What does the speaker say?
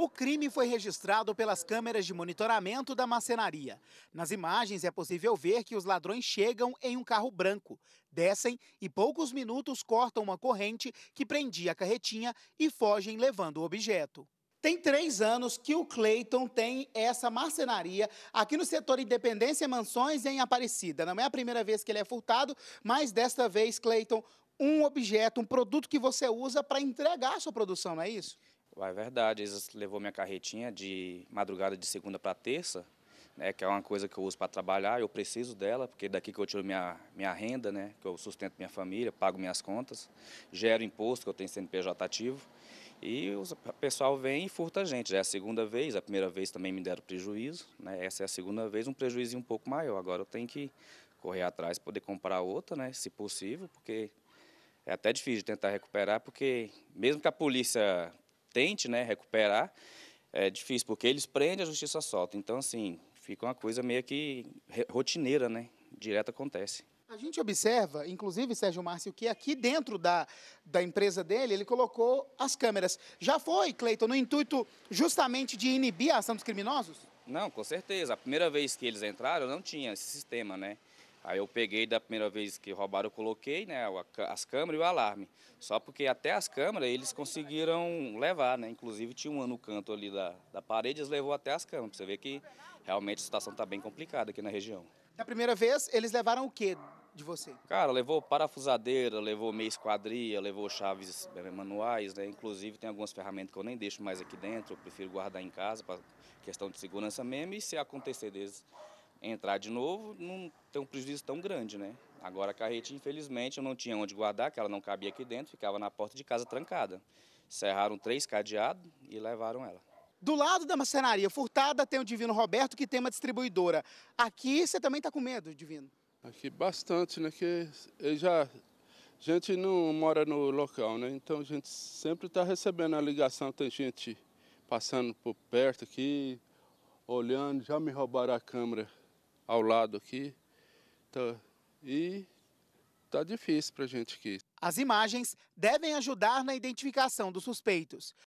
O crime foi registrado pelas câmeras de monitoramento da macenaria. Nas imagens é possível ver que os ladrões chegam em um carro branco, descem e poucos minutos cortam uma corrente que prendia a carretinha e fogem levando o objeto. Tem três anos que o Clayton tem essa marcenaria aqui no setor Independência Mansões em Aparecida. Não é a primeira vez que ele é furtado, mas desta vez, Clayton, um objeto, um produto que você usa para entregar a sua produção, não é isso? É verdade, eles levou minha carretinha de madrugada de segunda para terça, né, que é uma coisa que eu uso para trabalhar, eu preciso dela, porque é daqui que eu tiro minha, minha renda, né, que eu sustento minha família, pago minhas contas, gero imposto, que eu tenho CNPJ ativo, e o pessoal vem e furta a gente. Já é a segunda vez, a primeira vez também me deram prejuízo, né, essa é a segunda vez, um prejuízo um pouco maior. Agora eu tenho que correr atrás, poder comprar outra, né, se possível, porque é até difícil tentar recuperar, porque mesmo que a polícia tente né, recuperar, é difícil, porque eles prendem, a justiça solta. Então, assim, fica uma coisa meio que rotineira, né? Direto acontece. A gente observa, inclusive, Sérgio Márcio, que aqui dentro da, da empresa dele, ele colocou as câmeras. Já foi, Cleiton, no intuito justamente de inibir a ação dos criminosos? Não, com certeza. A primeira vez que eles entraram, não tinha esse sistema, né? Aí eu peguei da primeira vez que roubaram, eu coloquei né, as câmeras e o alarme. Só porque até as câmeras eles conseguiram levar, né? Inclusive tinha uma no canto ali da, da parede, eles levou até as câmeras. Você vê que realmente a situação está bem complicada aqui na região. Da primeira vez, eles levaram o quê de você? Cara, levou parafusadeira, levou meia esquadria, levou chaves eh, manuais, né? Inclusive tem algumas ferramentas que eu nem deixo mais aqui dentro, eu prefiro guardar em casa para questão de segurança mesmo. E se acontecer deles entrar de novo, não tem um prejuízo tão grande, né? Agora a carreta, infelizmente, eu não tinha onde guardar, que ela não cabia aqui dentro, ficava na porta de casa trancada. Cerraram três cadeados e levaram ela. Do lado da macenaria furtada tem o Divino Roberto, que tem uma distribuidora. Aqui você também está com medo, Divino? Aqui bastante, né? Que já a gente não mora no local, né? Então a gente sempre está recebendo a ligação, tem gente passando por perto aqui, olhando, já me roubaram a câmera ao lado aqui. Tá, e tá difícil para a gente aqui. As imagens devem ajudar na identificação dos suspeitos.